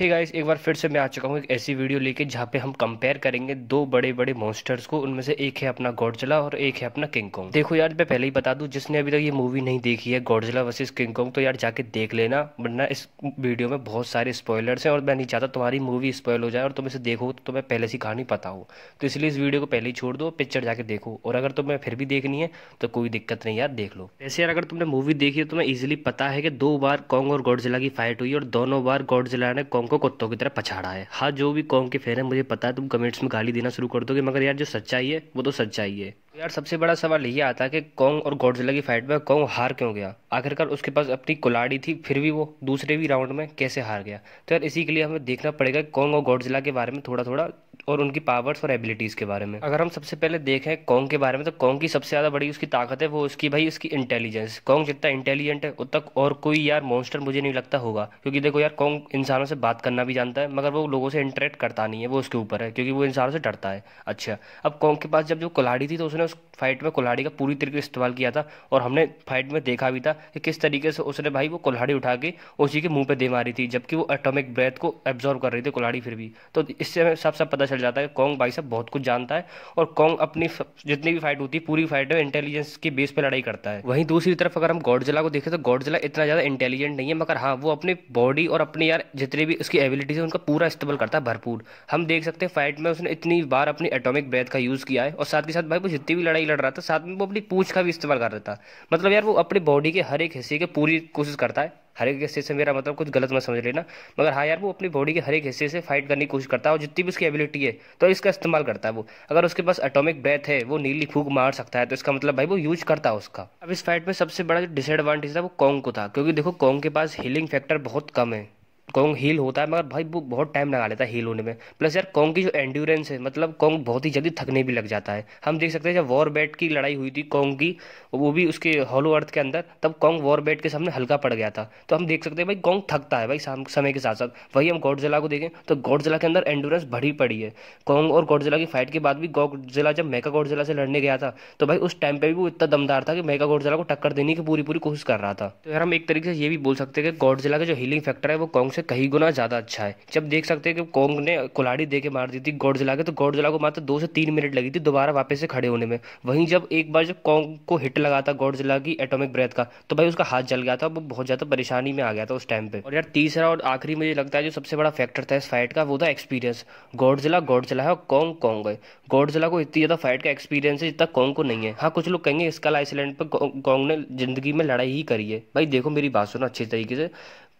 hey guys एक बार फिर से मैं आ चुका हूँ एक ऐसी वीडियो लेके जहाँ पे हम कंपेयर करेंगे दो बड़े बड़े मॉन्स्टर्स को उनमें से एक है अपना गॉडजिला और एक है अपना किंग कॉन्ग देखो यार मैं पहले ही बता दूँ जिसने अभी तक ये मूवी नहीं देखी है गॉडजिला वर्सेस किंग कॉन्ग तो यार जाके देख लेना वरना इस वीडियो में बहुत सारे स्पॉयलर्स हैं और मैं नहीं चाहता तुम्हारी मूवी स्पॉयल हो जाए और तुम इसे देखो तो तुम्हें पहले से कहानी पता हो तो इसलिए इस वीडियो को पहले ही छोड़ दो पिक्चर जाके देखो और अगर तुम्हें फिर भी देखनी है तो कोई दिक्कत नहीं यार देख लो वैसे यार अगर तुमने मूवी देखी है तो तुम्हें ईजिली पता है कि दो बार कॉन्ग और गॉडजिला की फाइट हुई और दोनों बार गॉडजिला ने कॉन्ग कॉम को कुत्तों की तरह पछाड़ा है हाँ जो भी कॉम के फैन है मुझे पता है तुम कमेंट्स में गाली देना शुरू कर दोगे मगर यार जो सच्चाई है वो तो सच्चाई है यार सबसे बड़ा सवाल ये आता है कि कॉन्ग और गौडजिला की फाइट में कॉन्ग हार क्यों गया आखिरकार उसके पास अपनी कुलाड़ी थी फिर भी वो दूसरे भी राउंड में कैसे हार गया तो यार इसी के लिए हमें देखना पड़ेगा कॉन्ग और गॉडजिला के बारे में थोड़ा थोड़ा और उनकी पावर्स और एबिलिटीज़ के बारे में अगर हम सबसे पहले देखें कॉन्ग के बारे में तो कॉन्ग की सबसे ज़्यादा बड़ी उसकी ताकत है वो उसकी भाई उसकी इंटेलिजेंस कॉन्ग जितना इंटेलिजेंट है उतना और कोई यार मॉन्स्टर मुझे नहीं लगता होगा क्योंकि देखो यार कॉन्ग इंसानों से बात करना भी जानता है मगर वो लोगों से इंटरेक्ट करता नहीं है वो उसके ऊपर है क्योंकि वो इंसानों से डरता है अच्छा अब कॉन्ग के पास जब जो कुलाड़ी थी तो उसने los फाइट में कुल्हाड़ी का पूरी तरीके से इस्तेमाल किया था और हमने फाइट में देखा भी था कि किस तरीके से उसने भाई वो कुल्हाड़ी उठा के उसी के मुंह पे दे मारी थी जबकि वो एटॉमिक ब्रेथ को एब्जॉर्व कर रही थी कुल्हाड़ी फिर भी तो इससे हमें साफ साफ पता चल जाता है कि कॉन्ग भाई साहब बहुत कुछ जानता है और कॉन्ग अपनी जितनी भी फाइट होती है पूरी फाइट में इंटेलिजेंस के बेस पर लड़ाई करता है वहीं दूसरी तरफ अगर हम गॉडजिला को देखें तो गॉडजिला इतना ज़्यादा इंटेलिजेंट नहीं है मगर हाँ वो अपनी बॉडी और अपने यार जितनी भी उसकी एबिलिटीज़ है उनका पूरा इस्तेमाल करता है भरपूर हम देख सकते हैं फाइट में उसने इतनी बार अपनी एटॉमिक ब्रेथ का यूज़ किया है और साथ ही साथ भाई वो जितनी भी लड़ाई नहीं लड़ रहा था साथ में वो अपनी पूछ का भी इस्तेमाल कर देता मतलब यार वो अपनी बॉडी के हर एक हिस्से की पूरी कोशिश करता है हर एक हिस्से से मेरा मतलब कुछ गलत मत समझ लेना मगर हाँ यार वो अपनी बॉडी के हर एक हिस्से से फाइट करने की कोशिश करता है और जितनी भी उसकी एबिलिटी है तो इसका इस्तेमाल करता है वो अगर उसके पास एटॉमिक ब्रेथ है वो नीली फूक मार सकता है तो इसका मतलब भाई वो यूज करता है उसका अब इस फाइट में सबसे बड़ा जो डिसएडवांटेज था वो कॉन्ग को था क्योंकि देखो कॉन्ग के पास हीलिंग फैक्टर बहुत कम है कॉन्ग हील होता है मगर भाई वो बहुत टाइम लगा लेता है हील होने में प्लस यार कॉन्ग की जो एंड्योरेंस है मतलब कॉन्ग बहुत ही जल्दी थकने भी लग जाता है हम देख सकते हैं जब वॉर बैट की लड़ाई हुई थी कॉन्ग की वो भी उसके हॉलो अर्थ के अंदर तब कॉन्ग वॉर बैट के सामने हल्का पड़ गया था तो हम देख सकते हैं भाई कॉन्ग थकता है भाई समय के साथ साथ वही हम गॉडजिला को देखें तो गॉडजिला के अंदर एंड्योरेंस बढ़ी पड़ी है कॉन्ग और गॉडजिला की फाइट के बाद भी गॉडजिला जब मेका गॉडजिला से लड़ने गया था तो भाई उस टाइम पर भी वो इतना दमदार था कि मेका गॉडजिला को टक्कर देने की पूरी पूरी कोशिश कर रहा था तो यार हम एक तरीके से ये भी बोल सकते हैं कि गॉडजिला का जो हीलिंग फैक्टर है वो कॉन्ग से कहीं गुना ज़्यादा अच्छा है जब देख सकते हैं कि कोंग ने कुलाड़ी दे के मार दी थी गौडजिला के तो गौडजिला को मात्र दो से तीन मिनट लगी थी दोबारा वापस से खड़े होने में वहीं जब एक बार जब कोंग को हिट लगा था गौडजिला की एटोमिक ब्रेथ का तो भाई उसका हाथ जल गया था वो बहुत ज़्यादा परेशानी में आ गया था उस टाइम पर और यार तीसरा और आखिरी मुझे लगता है जो सबसे बड़ा फैक्टर था इस फाइट का वो था एक्सपीरियंस गौडजिला गौडजिला है और कॉन्ग कोंग है गौडजिला को इतनी ज़्यादा फाइट का एक्सपीरियंस है जितना कॉन्ग को नहीं है हाँ कुछ लोग कहेंगे इसका आइसलैंड पर कॉन्ग ने जिंदगी में लड़ाई ही करी है भाई देखो मेरी बात सुनो अच्छी तरीके से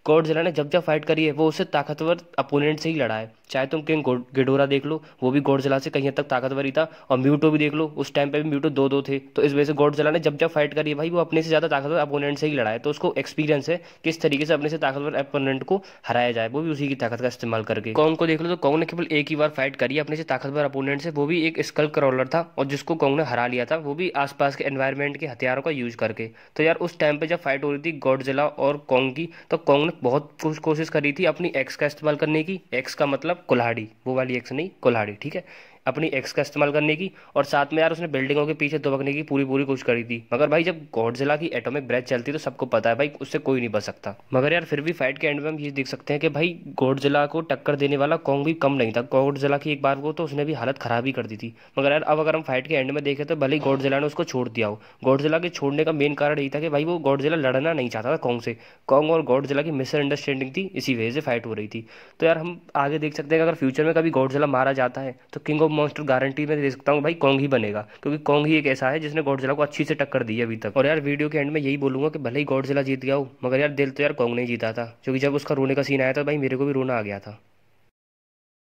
गॉडजिला ने जब जब फाइट करी है वो उससे ताकतवर अपोनेंट से ही लड़ा है चाहे तुम किंग गिडोरा देख लो वो भी गॉडजिला से कहीं हद तक ताकतवर ही था और म्यूटो भी देख लो उस टाइम पे भी म्यूटो दो दो थे तो इस वजह से गॉडजिला ने जब जब फाइट करी है भाई वो अपने से ज़्यादा ताकतवर अपोनेंट से ही लड़ा है तो उसको एक्सपीरियंस है किस तरीके से अपने से ताकतवर अपोनेंट को हराया जाए वो भी उसी की ताकत का इस्तेमाल करके कॉन्ग को देख लो तो कॉन्ग ने केवल एक ही बार फाइट करी अपने से ताकतवर अपोनेंट से वो भी एक स्कल क्रॉलर था और जिसको कॉन्ग ने हरा लिया था वो भी आसपास के एनवायरमेंट के हथियारों का यूज करके तो यार उस टाइम पे जब फाइट हो रही थी गॉडजिला और कॉन्ग की तो कॉन्ग ने बहुत कुछ कोशिश करी थी अपनी एक्स का इस्तेमाल करने की एक्स का मतलब कुल्हाड़ी वो वाली एक्स नहीं कुल्हाड़ी ठीक है अपनी एक्स का इस्तेमाल करने की और साथ में यार उसने बिल्डिंगों के पीछे दुबकने की पूरी पूरी कोशिश करी थी मगर भाई जब गॉडजिला की एटॉमिक ब्रेथ चलती तो सबको पता है भाई उससे कोई नहीं बच सकता मगर यार फिर भी फाइट के एंड में हम ये देख सकते हैं कि भाई जिला को टक्कर देने वाला कॉन्ग भी कम नहीं था जिला की एक बार वो तो उसने भी हालत खराब ही कर दी थी मगर यार अब अगर हम फाइट के एंड में देखें तो भले ही गौड़जिला ने उसको छोड़ दिया हो जिला के छोड़ने का मेन कारण यही था कि भाई वो गौड़जिला लड़ना नहीं चाहता था कॉन्ग से कॉन्ग और जिला की मिसअंडरस्टैंडिंग थी इसी वजह से फाइट हो रही थी तो यार हम आगे देख सकते हैं कि अगर फ्यूचर में कभी गॉडजिला मारा जाता है तो किंग ऑफ मॉन्स्टर गारंटी में दे सकता हूँ भाई कॉन्ग ही बनेगा क्योंकि कॉन्ग ही एक ऐसा है जिसने गॉडजिला को अच्छी से टक्कर दी है अभी तक और यार वीडियो के एंड में यही बोलूंगा कि भले ही गौडजिला जीत गया हो मगर यार दिल तो यार कॉन्ग नहीं जीता था क्योंकि जब उसका रोने का सीन आया था भाई मेरे को भी रोना आ गया था